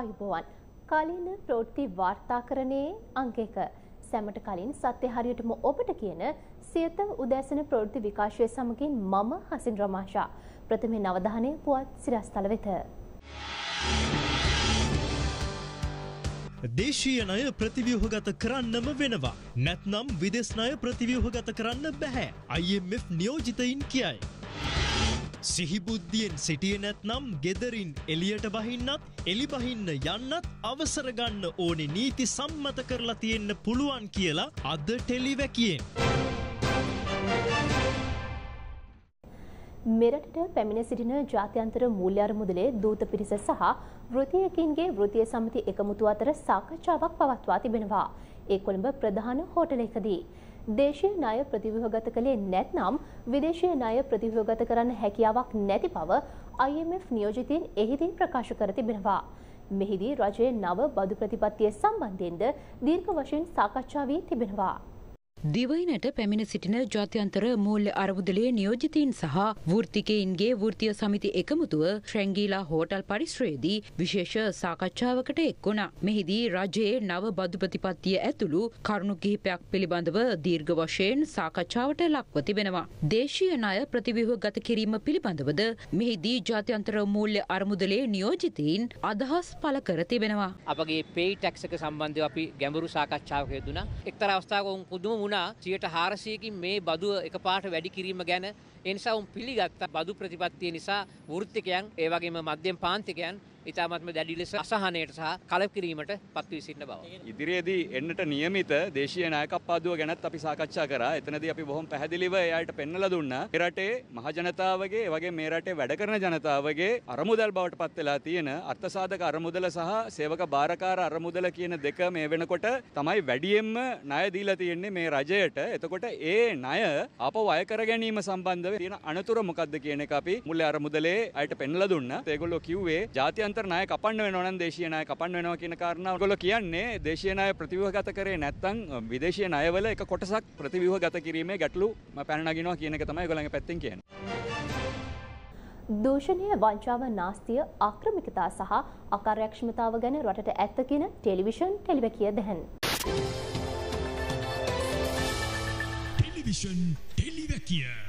ආයුබෝවන් කාලීන ප්‍රවෘත්ති වාර්තාකරණයේ අංක එක සැමට කලින් සත්‍ය හරියටම ඔබට කියන සියත උදෑසන ප්‍රවෘත්ති විකාශය සමගින් මම හසින් රමාෂා ප්‍රථමයෙන් අවධානය පුවත් සිරස්තල වෙත දේශීය ණය ප්‍රතිව්‍යුහගත කරන්නම වෙනවා නැත්නම් විදේශ ණය ප්‍රතිව්‍යුහගත කරන්න බෑ IMF නියෝජිතයින් කියයි සිහිබුද්ධියෙන් සිටියනැත් නම් ගෙදරින් එලියට බහින්නත් එලි බහින්න යන්නත් අවසරගන්න ඕනෙ නීති සම්මත කරලා තියෙන්න්න පුළුවන් කියලා අද ටෙලිවැකියෙන්. මෙරටට පැමිණ සිටින ජාත්‍යන්තර මූල්‍යර මුදලේ දූත පිරිස සහ වෘතියකින්ගේ වෘතිය සමති එකමුතු අතර සාකච්ඡාවක් පවත්වා තිබෙනවා. ඒ කොළඹ ප්‍රධාන හෝටලයකදී. දේශීය ණය ප්‍රතිව්‍යුහගත කළේ නැත්නම් විදේශීය ණය ප්‍රතිව්‍යුහගත කරන්න හැකියාවක් නැති බව IMF නියෝජිතයින් එහිදී ප්‍රකාශ කර තිබෙනවා. මෙහිදී රජයේ නව බදු ප්‍රතිපත්තිය සම්බන්ධයෙන්ද දීර්ඝ වශයෙන් සාකච්ඡා වී තිබෙනවා. දිවයිනට පැමිණ සිටින ජාත්‍යන්තර මූල්‍ය අරබුදලේ නියෝජිතීන් සහ වෘත්තිකයින්ගේ වෘතිය සමිති එකමුතුව ශ්‍රැංගීලා හෝටල් පරිශ්‍රයේදී විශේෂ සාකච්ඡාවකට එක්වුණ. මෙහිදී රජයේ නව බදුපතිපත්තිය ඇතුළු කරුණු කිහිපයක් පිළිබඳව දීර්ඝ වශයෙන් සාකච්ඡාවට ලක්ව තිබෙනවා. දේශීය ණය ප්‍රතිවිහ ගත කිරීම පිළිබඳවද මෙහිදී ජාත්‍යන්තර මූල්‍ය අරමුදලේ නියෝජිතීන් අදහස් පළ කර තිබෙනවා. අපගේ පේටැක්සක සම්බන්ධව අපි ගැඹුරු සාකච්ඡාවක යෙදුණා. එක්තරා අවස්ථාවක පුදුම වුණා සියට හාරසයකින් මේ බදුව එක පාට වැඩි කිරීම ගැන එනිසා උන් පිළිගත්ත බදු ප්‍රතිපත්තිය නිසා වෘත්තිකයන් ඒවගේම මධ්‍යම් පාන්තිකයන් ඉතාමත්ම දැඩි ලෙස අසහනයට සහ කලකිරීමට පත්වී සිටින බව. ඉදිරියේදී එන්නට නියමිත දේශීය නායකත්වපාදුව ගැනත් අපි සාකච්ඡා කරා. එතනදී අපි බොහොම පැහැදිලිව එයාට පෙන්වලා දුන්නා. මේ රටේ මහ ජනතාවගේ වගේ මේ රටේ වැඩ කරන ජනතාවගේ අරමුදල් බවට පත් වෙලා තියෙන අර්ථසාධක අරමුදල සහ සේවක බාරකාර අරමුදල කියන දෙක මේ වෙනකොට තමයි වැඩියෙන්ම ණය දීලා තියෙන්නේ මේ රජයට. එතකොට ඒ ණය අපව අය කර ගැනීම සම්බන්ධව තියෙන අනතුර මොකක්ද කියන එක අපි මුල් අරමුදලේ අයට පෙන්වලා දුන්නා. ඒගොල්ලෝ කිව්වේ ජාත්‍ය අභ්‍යන්තර ණය කපන්න වෙනවා නම් දේශීය ණය කපන්න වෙනවා කියන කාරණාව ඔයගොල්ලෝ කියන්නේ දේශීය ණය ප්‍රතිව්‍යුහගත කරේ නැත්නම් විදේශීය ණයවල එක කොටසක් ප්‍රතිව්‍යුහගත කිරීමේ ගැටලු පැන නගිනවා කියන එක තමයි ඔයගොල්ලන්ගේ පැත්තෙන් කියන්නේ. දූෂණය වංචාව නාස්තිය ආක්‍රමිකතා සහ අකාර්යක්ෂමතාව ගැන රටට ඇත්ත කියන ටෙලිවිෂන් ටෙලිවැකිය දැහන්. ටෙලිවිෂන් ටෙලිවැකිය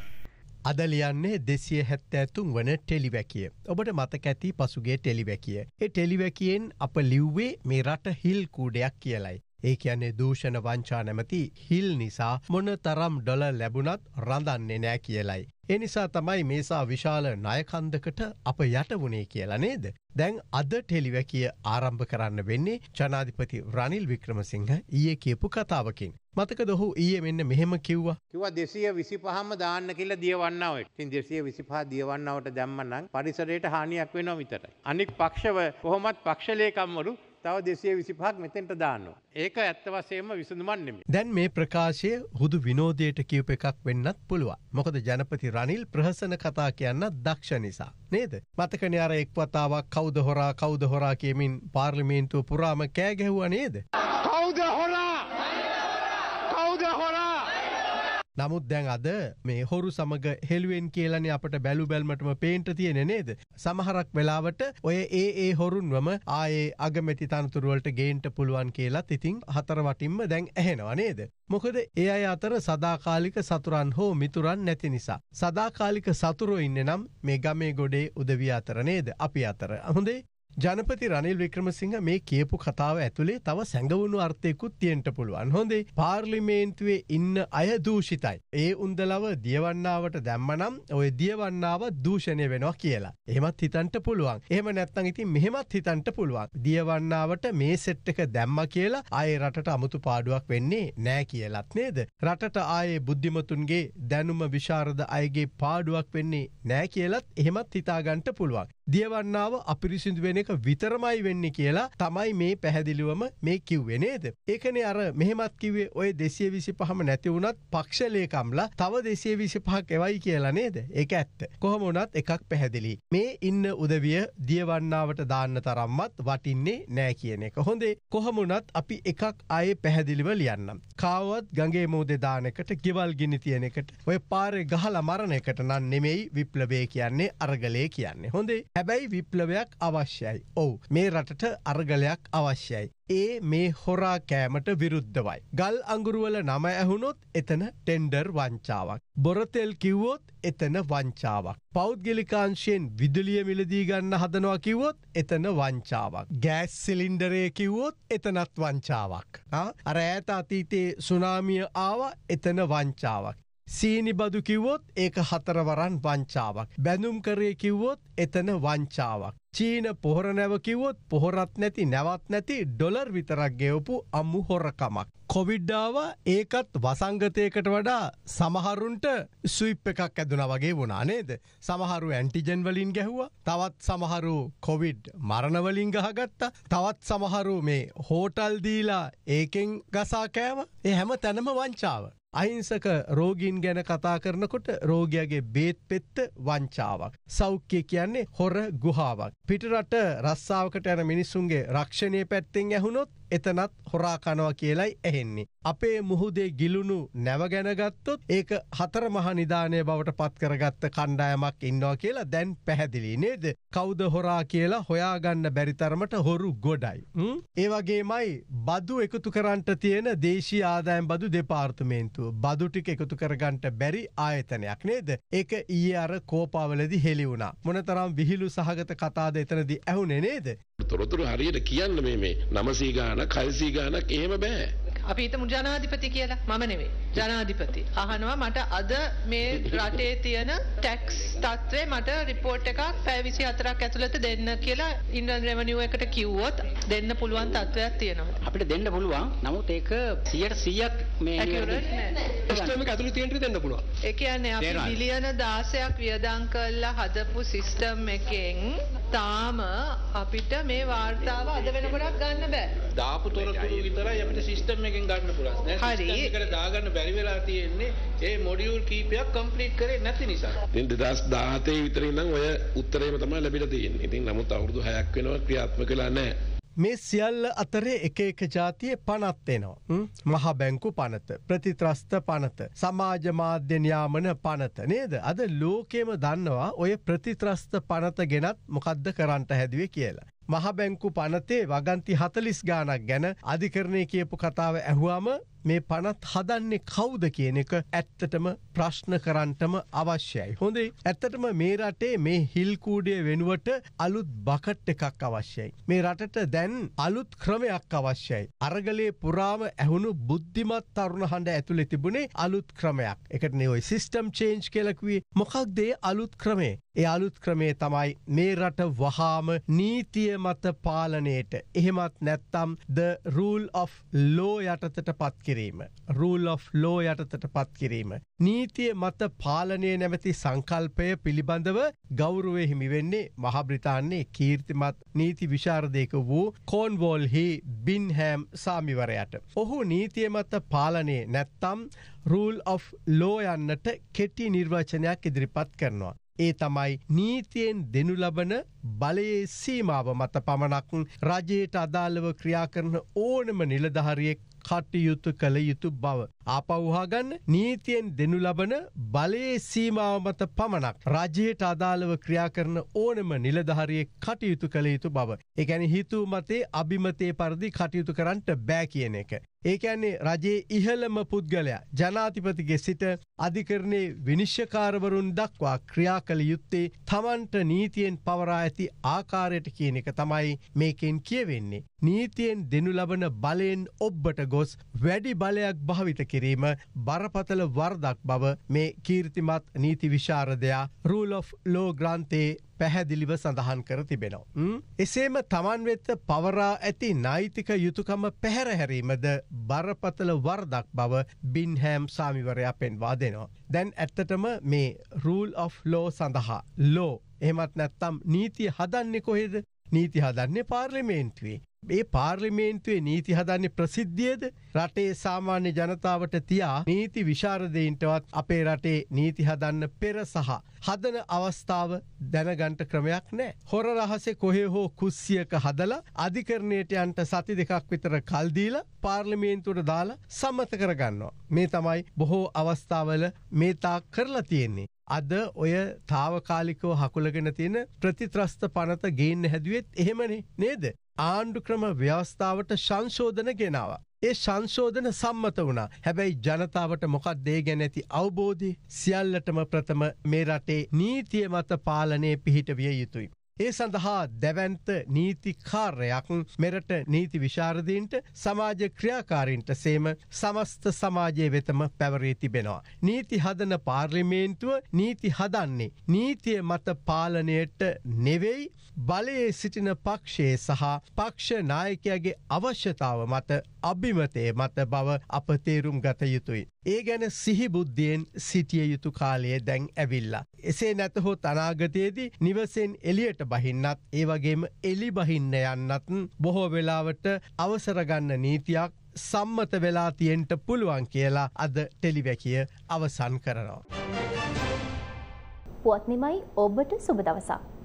අද ලියන්නේ දෙසිය හැත්තෑතුන් වන ටෙලිවැකිය. ඔබට මතක ඇති පසුගේ ටෙලිවැකිය. ඒ ටෙලිවැකියෙන් අප ලිව්වේ මේ රට හිල් කූඩයක් කියලයි. ඒ කියන්නේ දූෂණ වංචා නැමති හිල් නිසා මොන තරම් ඩොල ලැබුණත් රඳන්නේ නෑ කියලයි. එනිසා තමයි මේසා විශාල නයකන්දකට අප යට වුණේ කියලා නේද. දැන් අද ටෙලිවැකිය ආරම්භ කරන්න වෙන්නේ ජනාධිපති රනිල් වික්‍රමසිංහ ඊය කියපු කතාවකින්. මතක දොහු ඊය මෙන්න මෙහෙම කිව්වා කිව දෙසිය විසි පහම දාන්න කියල දියවන්නවට තින් දෙසිය විසිපා දියවන්නවට දැම්මන්නම් පරිසරයට හානියක් වෙනවා විතරයි. අනික් පක්ෂව කොහොමත් පක්ෂලේකම්වරු තව දෙසේ විසිපහක් මෙතෙන්ට දාන්නවා. ඒක ඇත්ත වසේම විසඳමන්නෙම. දැන් මේ ප්‍රකාශය හුදු විනෝදයට කිව් එකක් වෙන්නත් පුළුවන්. මොකද ජනපති රනිල් ප්‍රහසන කතා කියන්න දක්ෂ නිසා. නේද මතකන අර එක්වතාවක් කෞද හොරා කෞද හොරා කියමින් පාර්ලිමේන්තුව පුරාම කෑගැහුව නේද. නමුත් දැන් අද මේ හොරු සමග හෙළුවෙන් කියලන අපට බැලු බැල්මටම පේන්ට තියෙන නේද. සමහරක් වෙලාවට ඔය ඒ ඒ හොරුන්වම ආයේ අගමැති තනතුරුවලට ගේන්ට පුළුවන් කියලත් ඉතිං හතරවටින්ම දැන් ඇහෙනවා නේද. මොකද ඒ අය අතර සදාකාලික සතුරන් හෝ මිතුරන් නැති නිසා. සදාකාලික සතුරෝ ඉන්න නම් මේ ගමේ ගොඩේ උදවි අතර නේද අපි අතර. හොඳේ ජනපති රනිල් වික්‍රමසිංහ මේ කියපු කතාව ඇතුළේ තව සැඟවුණු අර්ථයකුත් තියෙන්ට පුළුවන් හොඳේ පාර්ලිමේන්තුවේ ඉන්න අය දූෂිතයි. ඒ උන්දලව දියවන්නාවට දැම්මනම් ඔය දියවන්නාව දූෂණය වෙනවා කියලා. එහෙමත් හිතන්ට පුළුවන්. එහෙම නැත්තං ඉතින් මෙහෙමත් හිතන්ට පුළුවන්. දියවන්නාවට මේ සෙට් එක දැම්ම කියලා අය රටට අමුතු පාඩුවක් වෙන්නේ නෑ කියලත් නේද. රටට ආයේ බුද්ධිමතුන්ගේ දැනුම විශාරද අයගේ පාඩුවක් වෙන්නේ නෑ කියලත් එහෙමත් හිතාගන්ට පුළුවන්. දියවන්නාව අපිරිසිදු වෙන එක විතරමයි වෙන්න කියලා තමයි මේ පැහැදිලිවම මේ කිව්වෙනේද. ඒකනේ අර මෙහෙමත් කිවේ ඔය දෙසිය විසි පහම නැතිවුණත් පක්ෂලේකම්ලා තව දෙසේ විසි පහක් එවයි කියලා නේද එක ඇත්ත. කොහොමොනත් එකක් පැහැදිලි. මේ ඉන්න උදවිය දියවන්නාවට දාන්න තරම්මත් වටින්නේ නෑ කියන එක. හොඳේ කොහමුණත් අපි එකක් අය පැහැදිලිව ලියන්නම්. කාවත් ගගේ මෝදේ දානකට ගෙවල් ගිනි තියෙනෙකට ඔය පාරය ගහල මරණ එකට නන් නෙමෙයි විප්ලබේ කියන්නේ අරගලේ කියන්නේ. හොඳේ හැබැයි විප්ලවයක් අවශ්‍යයි. ඔවු මේ රටට අර්ගලයක් අවශ්‍යයි. ඒ මේ හොරා කෑමට විරුද්ධවයි. ගල් අඟුරුවල නම ඇහුණොත් එතන ටෙන්ඩර් වංචාවක්. බොරතෙල් කිව්වොත් එතන වංචාවක්. පෞද්ගලිකාංශයෙන් විදුලිය මිලදී ගන්න හදනවා කිව්වොත් එතන වංචාවක්. ගෑස් සිලින්ඩරය කිව්වොත් එතනත් වංචාවක්. අර ඈත අතීතයේ සුනාමිය ආව එතන වංචාවක්. සීනි බදු කිව්වොත් ඒක හතරවරන් වංචාවක්. බැඳුම් කරේ කිව්වොත් එතන වංචාවක්. චීන පොහොර නැව කිව්වොත් පොහොරත් නැති නැවත් නැති ඩොලර් විතරක් ගෙවපු අම්මු හොරකමක්. කොවිඩ්ඩාව ඒකත් වසංගතයකට වඩා සමහරුන්ට සුයිප් එකක් ඇදුන වගේ වුණා නේද. සමහරු ඇන්ටිජන් වලින් ගැහුවා තවත් සමහරු කොවිඩ් මරණවලින් ගහගත්තා තවත් සමහරු මේ හෝටල් දීලා ඒකෙන් ගසා කෑම ඒ හැම තැනම වංචාව. අහිංසක රෝගීන් ගැන කතා කරනකොට රෝගයාගේ බේත් පෙත්ත වංචාවක්. සෞඛ්‍ය කියන්නේ හොර ගුහාවක්. පිටරට රස්සාාවකට යන මිනිස්සුන්ගේ රක්ෂණය පැත්තෙන් ඇහුණොත් එතනත් හොරා කනවා කියලයි ඇහෙන්නේ. අපේ මුහුදේ ගිලුණු නැවගැනගත්තොත් ඒක හතර මහ නිධානය බවට පත්කරගත්ත කණ්ඩායමක් ඉන්නවා කියලා දැන් පැහැදිලි නේද. කෞද හොරා කියලා හොයාගන්න බැරිතරමට හොරු ගොඩයි. ඒවගේමයි බදු එකතු කරන්ට තියෙන දේශී ආදායම් බදු දෙපාර්තුමේන්තුව බදුටික එකතු කරගන්ට බැරි ආයතනයක් නේද. ඒක ඒ අර කෝපාවලදි හෙලිවුණා. මොනතරම් විහිලු සහගත කතාද එතනදි ඇහුනේ නේද. තොරතුරු හරියට කියන්න මේ නමසීගාන ගානක් 600 ගානක් එහෙම බෑ. අපි හිතමු ජනාධිපති කියලා මම නෙවෙයි ජනාධිපති අහනවා මට අද මේ රටේ තියෙන ටැක්ස් තත්ත්වේ මට රිපෝට් එකක් පැය 24ක් ඇතුළත දෙන්න කියලා ඉන්ඩියන් රෙවෙනියු එකට කිව්වොත් දෙන්න පුළුවන් තත්ත්වයක් තියෙනවා අපිට දෙන්න පුළුවන් නමුත් ඒක 100ක් මේ සිස්ටම් එක ඇතුළේ තියෙන දෙන්න පුළුවන් ඒ කියන්නේ අපි බිලියන 16ක් වියදම් කරලා හදපු සිස්ටම් එකෙන් තාම අපිට මේ වාර්තාව අද වෙනකොටක් ගන්න බෑ දාපු තොරතුරු විතරයි අපිට සිස්ටම් එකෙන් ගන්න පුළුවන්. හරි. ඒකට දාගන්න බැරි වෙලා තියෙන්නේ ඒ මොඩියුල් කීපයක් කම්ප්ලීට් කරේ නැති නිසා. ඉතින් 2017 විතර ඉඳන් ඔය උත්තරේම තමයි ලැබිලා තියෙන්නේ. ඉතින් නමුත් අවුරුදු 6ක් වෙනවා ක්‍රියාත්මක වෙලා නැහැ. මේ සියල්ල අතරේ එක එක ජාතිය පනත්වෙනවා මහා බැංකු පනත ප්‍රතිත්‍රස්ත පනත සමාජ මාධ්‍යනයාමන පනත නේද අද ලෝකේම දන්නවා ඔය ප්‍රතිත්‍රස්ත පනත ගෙනත් මොකද්ද කරන්නට හැදුවේ කියලා. මහබැංකු පනතේ වගන්ති හතලිස් ගානක් ගැන අධිකරණය කියපු කතාව ඇහුවාම මේ පනත් හදන්නේ කවුද කියන එක ඇත්තටම ප්‍රශ්න කරන්ටම අවශ්‍යයි. හොඳේ ඇත්තටම මේ රටේ මේ හිල්කූඩිය වෙනුවට අලුත් බකට් එකක් අවශ්‍යයි. මේ රටට දැන් අලුත් ක්‍රමයක් අවශ්‍යයි. අරගලේ පුරාම ඇහුණු බුද්ධිමත් තරුණ හඬ ඇතුළෙ තිබුණේ අලුත් ක්‍රමයක්. එකට නෙවයි සිස්ටම් චේන්ජ් කෙලකුවේ මොකක්දේ අලුත් ක්‍රමේ. ඒ අලුත් ක්‍රමේ තමයි මේ රට වහාම නීතිය මත පාලනයට එහෙමත් නැත්තම් ද රූල් of ලෝ යටතට පත්ක කිරීම. රූල් of ලෝ යටතට පත් කිරීම. නීතිය මත පාලනය නැමැති සංකල්පය පිළිබඳව ගෞරුවය හිමිවෙන්නේ මහබ්‍රිතාන්නේ කීර්තිමත් නීති විශාරදයක වූ කෝන්වෝල්හි බින්හෑම් සාමිවරයට. ඔහු නීතිය මත පාලනය නැත්තම් රූල් of ලෝ යන්නට කෙටි නිර්වචනයක් ඉදිරිපත් කරනවා. ඒ තමයි නීතියෙන් දෙනු ලබන බලයේ සීමාව මත පමණක් රජයට අදාළව ක්‍රියා කරන ඕනම නිලධහරියෙක් කටයුතු කළ යුතු බව. ආපවහාගන්න නීතියෙන් දෙනු ලබන බලයේ සීමාව මත පමණක් රජයට අදාළව ක්‍රියා කරන ඕනම නිලධහරයේ කටයුතු කළ යුතු බව. එකැන හිතු මතේ අභිමතය පරදි කටයුතු කරන්නට බෑ කියන එක. ඒකන්නේ රජයේ ඉහළම පුද්ගලයා ජනාතිපතිගේ සිට අධිකරණයේ විනිශ්්‍යකාරවරුන් දක්වා ක්‍රියා කළ යුත්තේ තමන්ට නීතියෙන් පවරා ඇති ආකාරයට කියන එක තමයි මේකෙන් කියවෙන්නේ. නීතියෙන් දෙනු ලබන බලයෙන් ඔබ්බට ගොස් වැඩි බලයක් භාවිතක කිරීම බරපතල වර්දක් බව මේ කීර්තිමත් නීති විශාරදයා රූල් of ලෝ ග්‍රන්තයේ පැහැදිලිව සඳහන් කර තිබෙනවා. එසේම තමන්වෙත්ත පවරා ඇති නෛතික යුතුකම පැහැරහැරීමද බරපතල වර්දක් බව බින්හෑම් සාමිවරයා පෙන්වා දෙනවා. දැන් ඇත්තටම මේ රූල් of ලෝ සඳහා ලෝ එමත් නැත්තම් නීතිය හදන්නේ කොහෙද නීති හදන්නේ පාර්ලිමේන්තුවේ. ඒ පාර්ලිමේන්තුවේ නීති හදන්නේ ප්‍රසිද්ධියද රටේ සාමාන්‍ය ජනතාවට තියා නීති විශාරදයන්ටවත් අපේ රටේ නීති හදන්න පෙර සහ. හදන අවස්ථාව දැනගන්ට ක්‍රමයක් නෑ. හොර රහසේ කොහේ හෝ කුස්සියක හදලා අධිකරණයට යන්ට සති දෙකක් විතර කල්දීල පාර්ලිමේන්තුවට දාලා සම්මත කරගන්නවා. මේ තමයි බොහෝ අවස්ථාවල මේතා කරලා තියෙන්නේ. අද ඔය තාවකාලිකව හකුලගෙන තියෙන ප්‍රතිත්‍රස්ත පනත ගේන්න හැදුවෙත් එහෙමනේ නේද. ආණ්ඩු ක්‍රම ව්‍යවස්ථාවට සංශෝධන ගෙනාව. ඒ සංශෝධන සම්මත වුණ හැබැයි ජනතාවට මොකක් දේ ගැන ඇති අවබෝධි සියල්ලටම ප්‍රථම මේ රටේ නීතිය මත පාලනය පිහිට විය යුතුයි. ඒ සඳහා දැවන්ත නීතිකාර්යක් මෙරට නීති විශාරදීන්ට සමාජ ක්‍රියාකාරින්ට සේම සමස්ත සමාජය වෙතම පැවරී තිබෙනවා. නීති හදන පාර්ලිමේන්තුව නීති හදන්නේ. නීතිය මත පාලනයට නෙවෙයි බලයේ සිටින පක්ෂයේ සහ පක්ෂ නායකයාගේ අවශ්‍යතාව මත අභිමතය මත බව අප තේරුම් ගත යුතුයි. ඒ ගැන සිහිබුද්ධියෙන් සිටිය යුතු කාලය දැන් ඇවිල්ලා. එසේ නැතහොත් අනාගතයේදී නිවසෙන් එලියට බහින්නත් ඒවගේම එලි බහින්න යන්නත් බොහෝ වෙලාවට අවසරගන්න නීතියක් සම්මත වෙලා තියෙන්ට පුළුවන් කියලා අද ටෙලිවැකිය අවසන් කරනවා. පුවත්නිමයි ඔබට සුබ දවසක්.